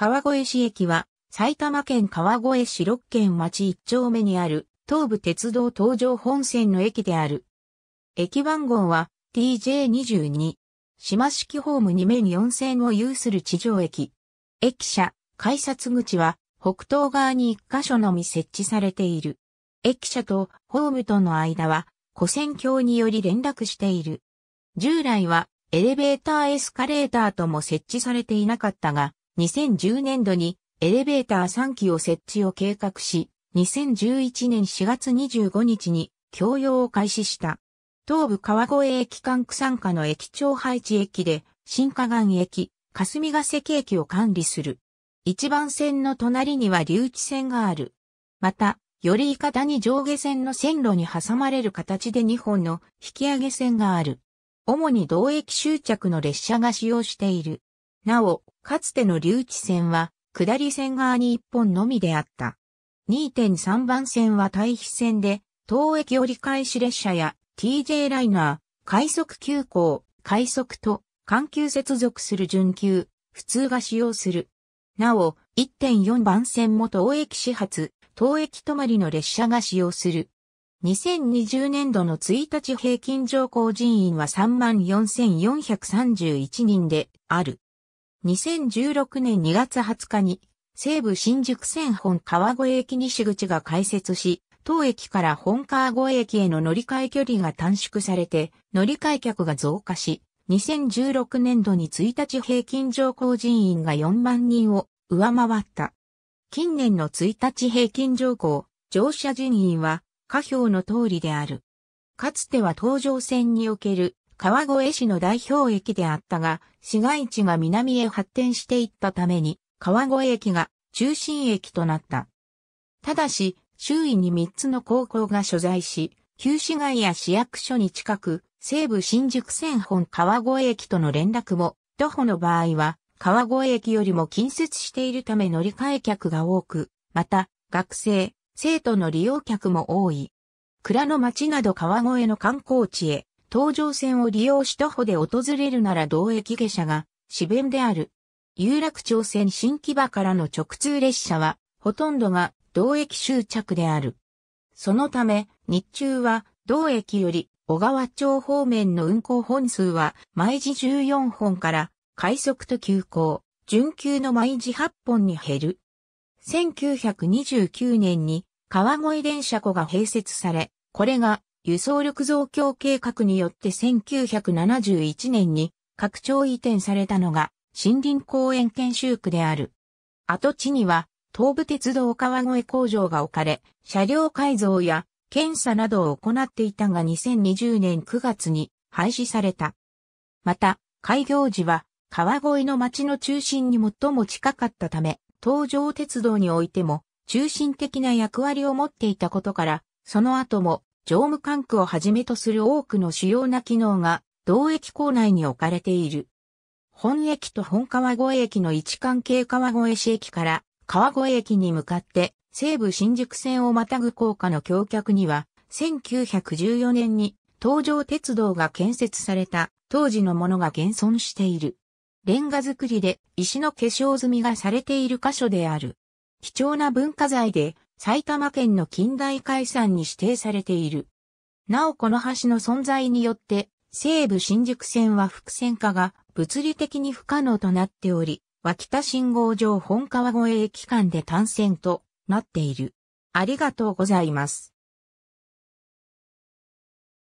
川越市駅は、埼玉県川越市六軒町一丁目にある、東武鉄道東上本線の駅である。駅番号は TJ22。島式ホーム2面4線を有する地上駅。駅舎、改札口は北東側に1カ所のみ設置されている。駅舎とホームとの間は、古線橋により連絡している。従来はエレベーターエスカレーターとも設置されていなかったが、2010年度にエレベーター3基を設置を計画し、2011年4月25日に供用を開始した。東武川越駅間区参加の駅長配置駅で、新河岸駅、霞ヶ関駅を管理する。一番線の隣には留置線がある。また、よりいかだに上下線の線路に挟まれる形で2本の引き上げ線がある。主に同駅終着の列車が使用している。なお、かつての留置線は、下り線側に一本のみであった。2.3番線は対比線で、東駅折り返し列車や TJ ライナー、快速急行、快速と緩急接続する準急、普通が使用する。なお、1.4番線も東駅始発、東駅止まりの列車が使用する。2020年度の1日平均乗降人員は34,431人である。2016年2月20日に西武新宿線本川越駅西口が開設し、当駅から本川越駅への乗り換え距離が短縮されて乗り換え客が増加し、2016年度に1日平均乗降人員が4万人を上回った。近年の1日平均乗降、乗車人員は下表の通りである。かつては東上線における川越市の代表駅であったが、市街地が南へ発展していったために、川越駅が中心駅となった。ただし、周囲に3つの高校が所在し、旧市街や市役所に近く、西武新宿線本川越駅との連絡も、徒歩の場合は、川越駅よりも近接しているため乗り換え客が多く、また、学生、生徒の利用客も多い。蔵の町など川越の観光地へ東上線を利用し徒歩で訪れるなら同駅下車が、市弁である。有楽町線新木場からの直通列車は、ほとんどが同駅終着である。そのため、日中は同駅より小川町方面の運行本数は毎時14本から快速と急行、準急の毎時8本に減る。1929年に川越電車庫が併設され、これが輸送力増強計画によって1971年に拡張移転されたのが森林公園研修区である。跡地には東武鉄道川越工場が置かれ、車両改造や検査などを行っていたが2020年9月に廃止された。また、開業時は川越の町の中心に最も近かったため、東上鉄道においても中心的な役割を持っていたことから、その後も乗務管区をはじめとする多くの主要な機能が、同駅構内に置かれている。本駅と本川越駅の位置関係川越市駅から川越駅に向かって西武新宿線をまたぐ高架の橋脚には1914年に東上鉄道が建設された当時のものが現存している。レンガ造りで石の化粧済みがされている箇所である。貴重な文化財で埼玉県の近代海産に指定されている。なおこの橋の存在によって、西武新宿線は複線化が物理的に不可能となっており、脇田信号場本川越駅間で単線となっている。ありがとうございます。